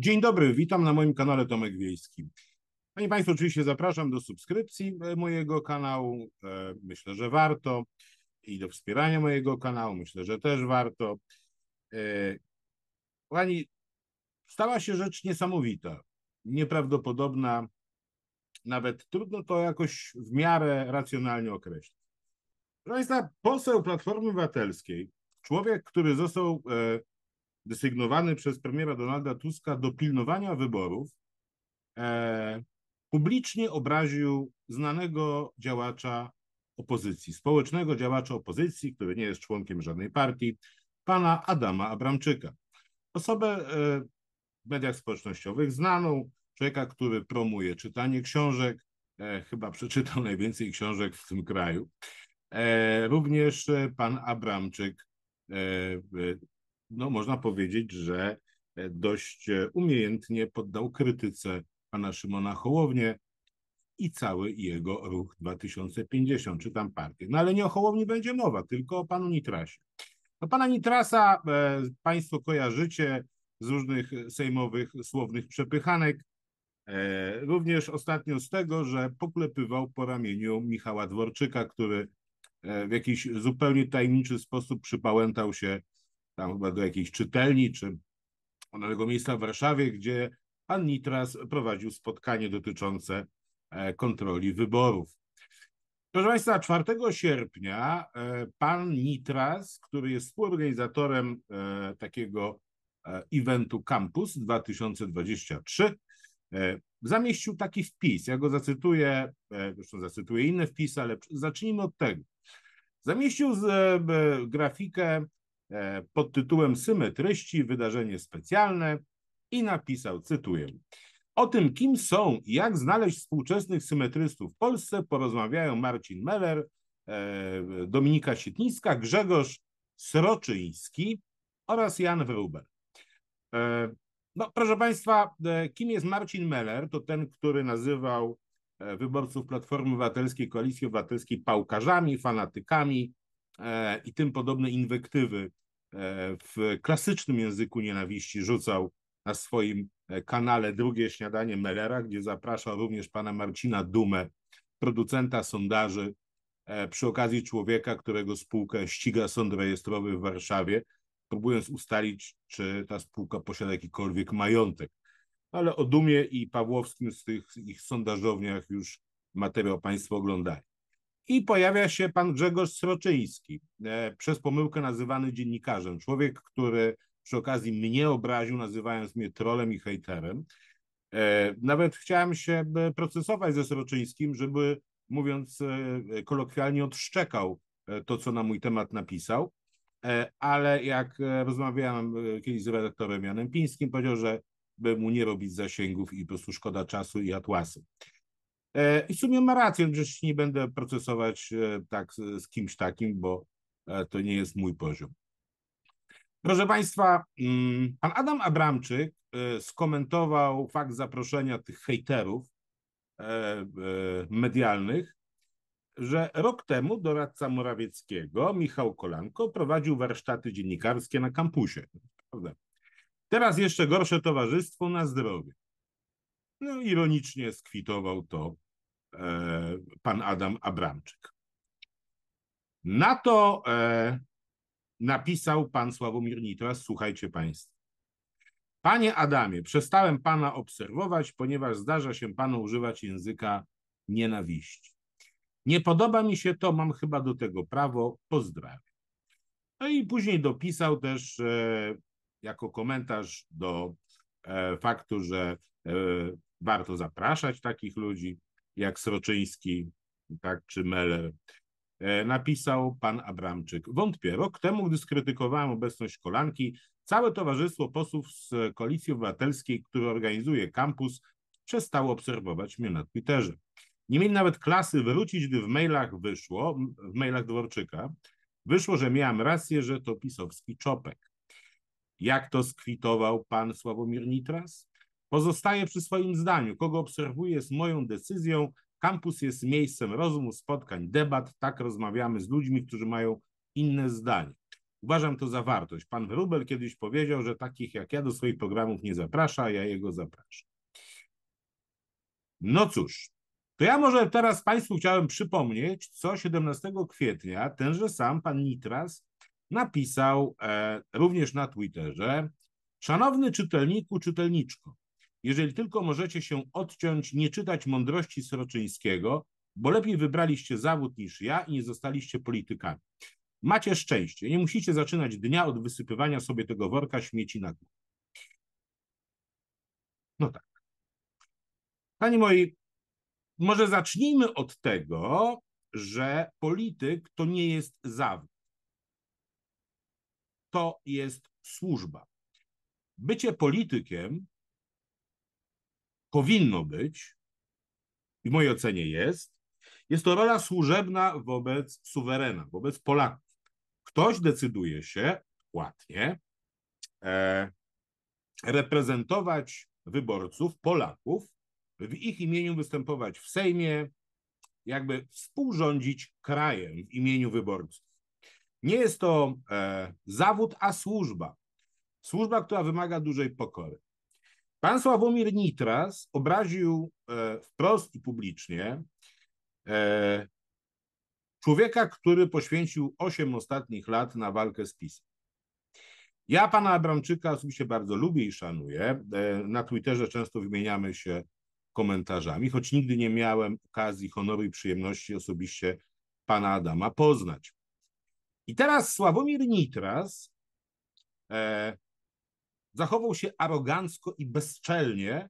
Dzień dobry, witam na moim kanale Tomek Wiejski. Panie Państwo, oczywiście zapraszam do subskrypcji e, mojego kanału. E, myślę, że warto. I do wspierania mojego kanału. Myślę, że też warto. E, pani, stała się rzecz niesamowita, nieprawdopodobna. Nawet trudno to jakoś w miarę racjonalnie określić. Proszę Państwa, poseł Platformy Obywatelskiej, człowiek, który został desygnowany przez premiera Donalda Tuska do pilnowania wyborów, e, publicznie obraził znanego działacza opozycji, społecznego działacza opozycji, który nie jest członkiem żadnej partii, pana Adama Abramczyka. Osobę e, w mediach społecznościowych znaną, człowieka, który promuje czytanie książek, e, chyba przeczytał najwięcej książek w tym kraju. E, również pan Abramczyk no można powiedzieć, że e, dość e, umiejętnie poddał krytyce pana Szymona Hołownię i cały jego ruch 2050, czy tam partię. No ale nie o Hołowni będzie mowa, tylko o panu Nitrasie. No pana Nitrasa e, państwo kojarzycie z różnych e, sejmowych, słownych przepychanek, e, również ostatnio z tego, że poklepywał po ramieniu Michała Dworczyka, który w jakiś zupełnie tajemniczy sposób przypałętał się tam chyba do jakiejś czytelni, czy do tego miejsca w Warszawie, gdzie pan Nitras prowadził spotkanie dotyczące e, kontroli wyborów. Proszę Państwa, 4 sierpnia e, pan Nitras, który jest współorganizatorem e, takiego eventu Campus 2023, zamieścił taki wpis. Ja go zacytuję, zresztą zacytuję inne wpisy, ale zacznijmy od tego. Zamieścił z, grafikę E, pod tytułem Symy treści, wydarzenie specjalne i napisał, cytuję, o tym, kim są i jak znaleźć współczesnych symetrystów w Polsce porozmawiają Marcin Meller, e, Dominika Sitnicka, Grzegorz Sroczyński oraz Jan Wruber. E, no, proszę Państwa, kim jest Marcin Meller? To ten, który nazywał wyborców Platformy Obywatelskiej, Koalicji Obywatelskiej pałkarzami, fanatykami, E, i tym podobne inwektywy e, w klasycznym języku nienawiści rzucał na swoim e, kanale Drugie Śniadanie Mellera, gdzie zapraszał również pana Marcina Dumę, producenta sondaży, przy okazji człowieka, którego spółkę ściga sąd rejestrowy w Warszawie, próbując ustalić, czy ta spółka posiada jakikolwiek majątek. Ale o Dumie i Pawłowskim z tych ich sondażowniach już materiał Państwo oglądali. I pojawia się pan Grzegorz Sroczyński, e, przez pomyłkę nazywany dziennikarzem. Człowiek, który przy okazji mnie obraził, nazywając mnie trolem i hejterem. E, nawet chciałem się e, procesować ze Sroczyńskim, żeby, mówiąc kolokwialnie, odszczekał to, co na mój temat napisał. Ale jak rozmawiałem kiedyś z redaktorem Janem Pińskim, powiedział, że by mu nie robić zasięgów i po prostu szkoda czasu i atłasy. E, I w sumie ma rację, że się nie będę procesować e, tak z kimś takim, bo e, to nie jest mój poziom. Proszę Państwa, mm, pan Adam Abramczyk skomentował fakt zaproszenia tych hejterów medialnych, że rok temu doradca Morawieckiego, Michał Kolanko, prowadził warsztaty dziennikarskie na kampusie. Teraz jeszcze gorsze towarzystwo na zdrowie. No, ironicznie skwitował to e, pan Adam Abramczyk. Na to e, napisał pan Sławomir Nitras, słuchajcie państwo. Panie Adamie, przestałem pana obserwować, ponieważ zdarza się panu używać języka nienawiści. Nie podoba mi się to, mam chyba do tego prawo, pozdrawiam. No i później dopisał też e, jako komentarz do e, faktu, że e, warto zapraszać takich ludzi jak Sroczyński, tak, czy Meller. E, napisał pan Abramczyk. Wątpię. Rok temu, gdy skrytykowałem obecność kolanki, całe towarzystwo posłów z Koalicji Obywatelskiej, które organizuje kampus, przestało obserwować mnie na Twitterze. Nie mieli nawet klasy wrócić, gdy w mailach wyszło, w mailach Dworczyka, wyszło, że miałem rację, że to pisowski czopek. Jak to skwitował pan Sławomir Nitras? Pozostaję przy swoim zdaniu. Kogo obserwuję jest moją decyzją. Kampus jest miejscem rozumu, spotkań, debat. Tak rozmawiamy z ludźmi, którzy mają inne zdanie. Uważam to za wartość. Pan Rubel kiedyś powiedział, że takich jak ja do swoich programów nie zaprasza, a ja jego zapraszam. No cóż, to ja może teraz Państwu chciałem przypomnieć, co 17 kwietnia tenże sam pan Nitras napisał e, również na Twitterze. Szanowny czytelniku, czytelniczko, jeżeli tylko możecie się odciąć, nie czytać mądrości Sroczyńskiego, bo lepiej wybraliście zawód niż ja i nie zostaliście politykami. Macie szczęście, nie musicie zaczynać dnia od wysypywania sobie tego worka śmieci na głowę. No tak. Panie moi, może zacznijmy od tego, że polityk to nie jest zawód. To jest służba. Bycie politykiem powinno być, i w mojej ocenie jest, jest to rola służebna wobec suwerena, wobec Polaków. Ktoś decyduje się ładnie e, reprezentować wyborców, Polaków, w ich imieniu występować w Sejmie, jakby współrządzić krajem w imieniu wyborców. Nie jest to e, zawód, a służba. Służba, która wymaga dużej pokory. Pan Sławomir Nitras obraził e, wprost i publicznie e, człowieka, który poświęcił 8 ostatnich lat na walkę z PiS. Ja pana Abramczyka osobiście bardzo lubię i szanuję. E, na Twitterze często wymieniamy się komentarzami, choć nigdy nie miałem okazji, honoru i przyjemności osobiście pana Adama poznać. I teraz Sławomir Nitras Zachował się arogancko i bezczelnie,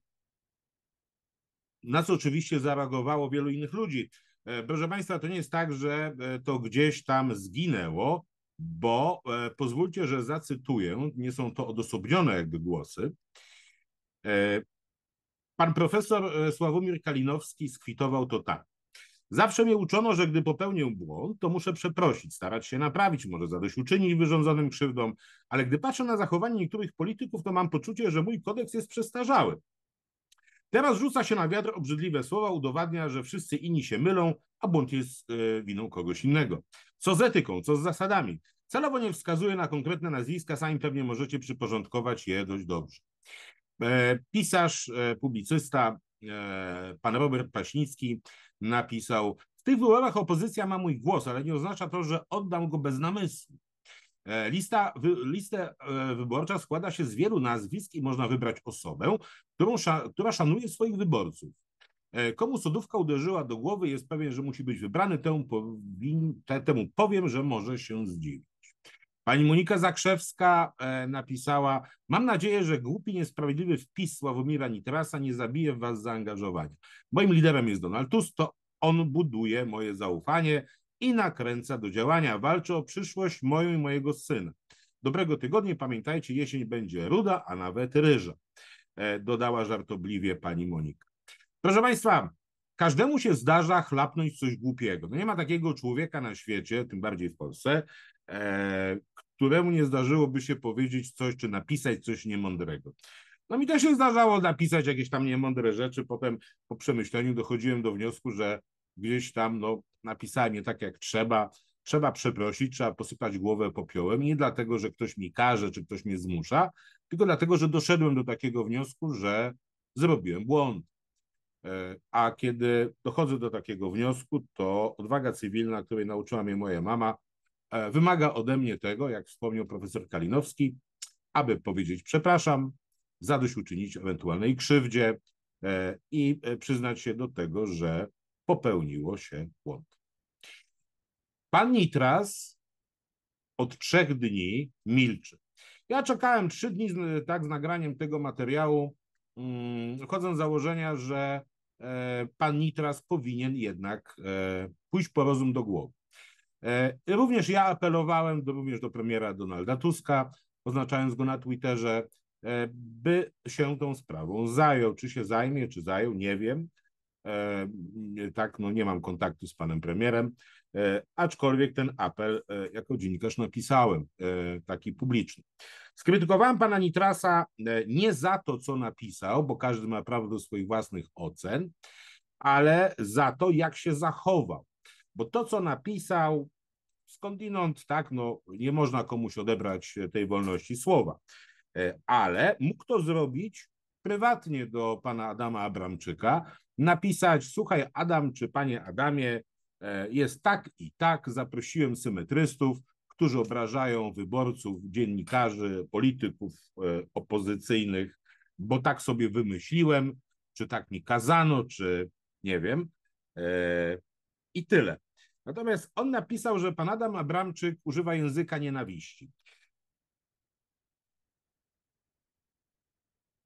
na co oczywiście zareagowało wielu innych ludzi. E, proszę Państwa, to nie jest tak, że e, to gdzieś tam zginęło, bo e, pozwólcie, że zacytuję, nie są to odosobnione jakby głosy. Pan profesor Sławomir Kalinowski skwitował to tak. Zawsze mnie uczono, że gdy popełnię błąd, to muszę przeprosić, starać się naprawić, może zadośćuczynić wyrządzonym krzywdom, ale gdy patrzę na zachowanie niektórych polityków, to mam poczucie, że mój kodeks jest przestarzały. Teraz rzuca się na wiatr obrzydliwe słowa, udowadnia, że wszyscy inni się mylą, a błąd jest e, winą kogoś innego. Co z etyką, co z zasadami? Celowo nie wskazuję na konkretne nazwiska, sami pewnie możecie przyporządkować je dość dobrze. E, pisarz, e, publicysta, E, pan Robert Paśnicki napisał: W tych wyborach opozycja ma mój głos, ale nie oznacza to, że oddam go bez namysłu. E, lista, wy, listę e, wyborcza składa się z wielu nazwisk i można wybrać osobę, którą, która szanuje swoich wyborców. Komu sodówka uderzyła do głowy, jest pewien, że musi być wybrany, temu, powin, temu powiem, że może się zdziwić. Pani Monika Zakrzewska e, napisała: Mam nadzieję, że głupi, niesprawiedliwy wpis Sławomira Nitrasa nie zabije w was zaangażowania. Moim liderem jest Donald Tusk, to on buduje moje zaufanie i nakręca do działania. Walczy o przyszłość moją i mojego syna. Dobrego tygodnia, pamiętajcie, jesień będzie ruda, a nawet ryża. E, dodała żartobliwie pani Monika. Proszę Państwa, każdemu się zdarza chlapnąć coś głupiego. No nie ma takiego człowieka na świecie, tym bardziej w Polsce, E, któremu nie zdarzyłoby się powiedzieć coś, czy napisać coś niemądrego. No mi też się zdarzało napisać jakieś tam niemądre rzeczy, potem po przemyśleniu dochodziłem do wniosku, że gdzieś tam no, napisałem nie tak jak trzeba, trzeba przeprosić, trzeba posypać głowę popiołem, nie dlatego, że ktoś mi każe, czy ktoś mnie zmusza, tylko dlatego, że doszedłem do takiego wniosku, że zrobiłem błąd. E, a kiedy dochodzę do takiego wniosku, to odwaga cywilna, której nauczyła mnie moja mama, E, wymaga ode mnie tego, jak wspomniał profesor Kalinowski, aby powiedzieć przepraszam, zadośćuczynić ewentualnej krzywdzie e, i e, przyznać się do tego, że popełniło się błąd. Pan Nitras od trzech dni milczy. Ja czekałem trzy dni z, tak z nagraniem tego materiału, mm, chodząc z założenia, że pan Nitras powinien jednak pójść po rozum do głowy. E, również ja apelowałem do, również do premiera Donalda Tuska, oznaczając go na Twitterze, e, by się tą sprawą zajął. Czy się zajmie, czy zajął, nie wiem. E, tak, no nie mam kontaktu z panem premierem, aczkolwiek ten apel jako dziennikarz napisałem, taki publiczny. Skrytykowałem pana Nitrasa nie za to, co napisał, bo każdy ma prawo do swoich własnych ocen, ale za to, jak się zachował bo to, co napisał, skądinąd, tak, no nie można komuś odebrać e, tej wolności słowa, e, ale mógł to zrobić prywatnie do pana Adama Abramczyka, napisać, słuchaj Adam czy panie Adamie, e, jest tak i tak, zaprosiłem symetrystów, którzy obrażają wyborców, dziennikarzy, polityków opozycyjnych, bo tak sobie wymyśliłem, czy tak mi kazano, czy nie wiem. I tyle. Natomiast on napisał, że pan Adam Abramczyk używa języka nienawiści.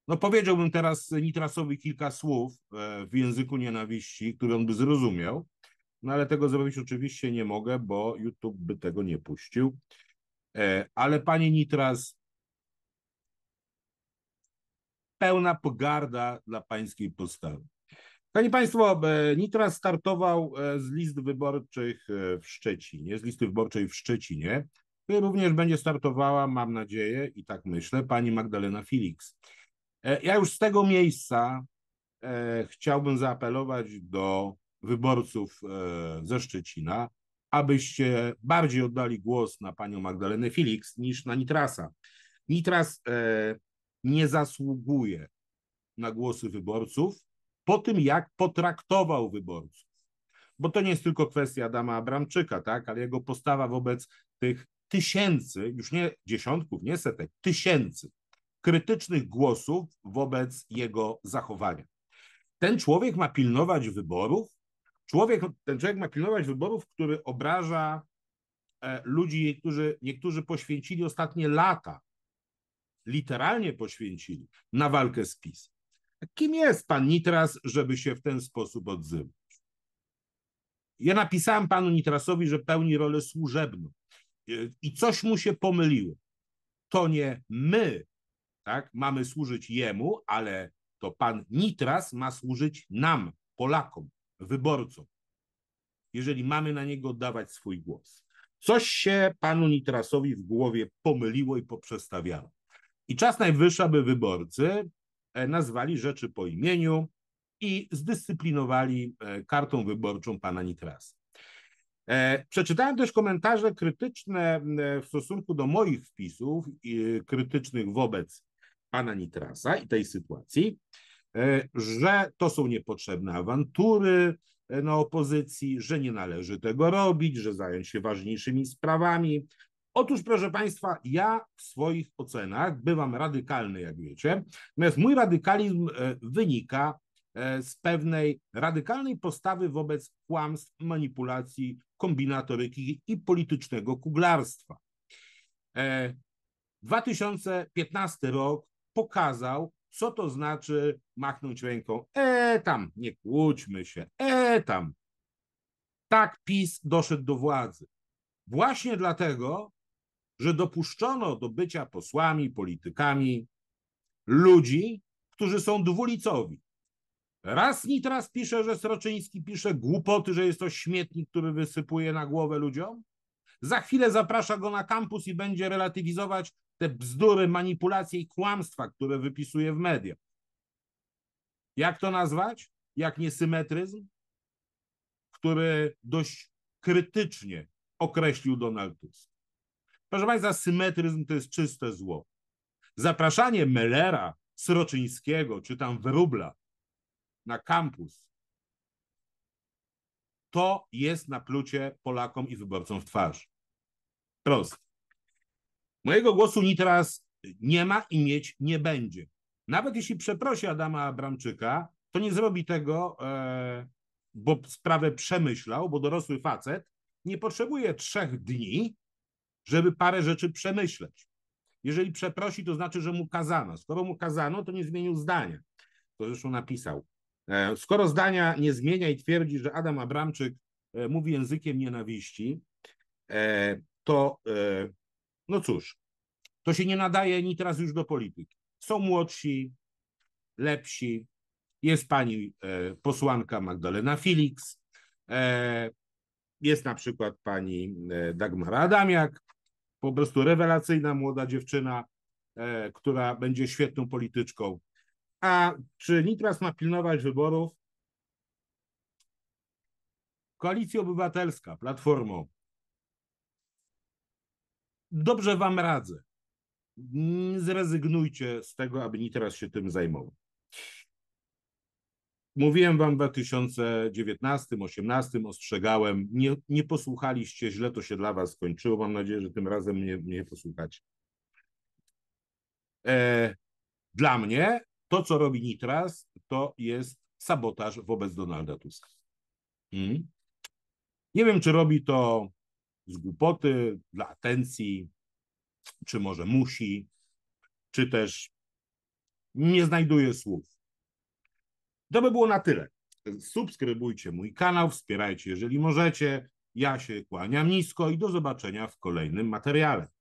No powiedziałbym teraz Nitrasowi kilka słów e, w języku nienawiści, który on by zrozumiał, no ale tego zrobić oczywiście nie mogę, bo YouTube by tego nie puścił. E, ale panie Nitras, pełna pogarda dla pańskiej postawy. Panie Państwo, e, Nitras startował e, z list wyborczych e, w Szczecinie, z listy wyborczej w Szczecinie. Tu również będzie startowała, mam nadzieję, i tak myślę, pani Magdalena Felix. Ja już z tego miejsca chciałbym zaapelować do wyborców ze Szczecina, abyście bardziej oddali głos na panią Magdalenę Felix niż na Nitrasa. Nitras nie zasługuje na głosy wyborców, po tym, jak potraktował wyborców. Bo to nie jest tylko kwestia Adama Abramczyka, tak, ale jego postawa wobec tych tysięcy, już nie dziesiątków, nie setek, tysięcy krytycznych głosów wobec jego zachowania. Ten człowiek ma pilnować wyborów. Człowiek, ten człowiek ma pilnować wyborów, który obraża e, ludzi, którzy niektórzy poświęcili ostatnie lata, literalnie poświęcili na walkę z PiS. Kim jest pan Nitras, żeby się w ten sposób odzywać? Ja napisałem panu Nitrasowi, że pełni rolę służebną e, i coś mu się pomyliło. To nie my tak, mamy służyć jemu, ale to pan Nitras ma służyć nam, Polakom, wyborcom, jeżeli mamy na niego oddawać swój głos. Coś się panu Nitrasowi w głowie pomyliło i poprzestawiało. I czas najwyższy, aby wyborcy E, nazwali rzeczy po imieniu i zdyscyplinowali e, kartą wyborczą pana Nitrasa. E, przeczytałem też komentarze krytyczne w stosunku do moich wpisów, krytycznych wobec pana Nitrasa i tej sytuacji, że to są niepotrzebne awantury na opozycji, że nie należy tego robić, że zająć się ważniejszymi sprawami, Otóż, proszę Państwa, ja w swoich ocenach bywam radykalny, jak wiecie, natomiast mój radykalizm e, wynika e, z pewnej radykalnej postawy wobec kłamstw, manipulacji, kombinatoryki i politycznego kuglarstwa. 2015 e, rok pokazał, co to znaczy machnąć ręką. E tam, nie kłóćmy się, e tam. Tak PiS doszedł do władzy. Właśnie dlatego, że dopuszczono do bycia posłami, politykami ludzi, którzy są dwulicowi. Raz Nitras pisze, że Sroczyński pisze głupoty, że jest to śmietnik, który wysypuje na głowę ludziom. Za chwilę zaprasza go na kampus i będzie relatywizować te bzdury, manipulacje i kłamstwa, które wypisuje w mediach. Jak to nazwać? Jak niesymetryzm, który dość krytycznie określił Donald Tusk. Proszę Państwa, symetryzm to jest czyste zło. Zapraszanie Mellera, Sroczyńskiego czy tam Wrubla na kampus to jest na plucie Polakom i wyborcom w twarz. Prost. Mojego głosu Nitras nie ma i mieć nie będzie. Nawet jeśli przeprosi Adama Abramczyka, to nie zrobi tego, e, bo sprawę przemyślał, bo dorosły facet nie potrzebuje trzech dni, żeby parę rzeczy przemyśleć. Jeżeli przeprosi, to znaczy, że mu kazano. Skoro mu kazano, to nie zmienił zdania. To zresztą napisał. E, skoro zdania nie zmienia i twierdzi, że Adam Abramczyk e, mówi językiem nienawiści, e, to no cóż, to się nie nadaje ni teraz już do polityki. Są młodsi, lepsi. Jest pani posłanka Magdalena Felix, jest na przykład pani Dagmara Adamiak, po prostu rewelacyjna młoda dziewczyna, e, która będzie świetną polityczką. A czy Nitras ma pilnować wyborów? Koalicja Obywatelska, Platformą. Dobrze wam radzę. Zrezygnujcie z tego, aby Nitras się tym zajmował. Mówiłem wam w 2019, 2018, ostrzegałem, nie, nie posłuchaliście, źle to się dla was skończyło. Mam nadzieję, że tym razem mnie, mnie posłuchacie. E, dla mnie to, co robi Nitras, to jest sabotaż wobec Donalda Tuska. Hmm? Nie wiem, czy robi to z głupoty, dla atencji, czy może musi, czy też nie znajduje słów. To by było na tyle. Subskrybujcie mój kanał, wspierajcie jeżeli możecie. Ja się kłaniam nisko i do zobaczenia w kolejnym materiale.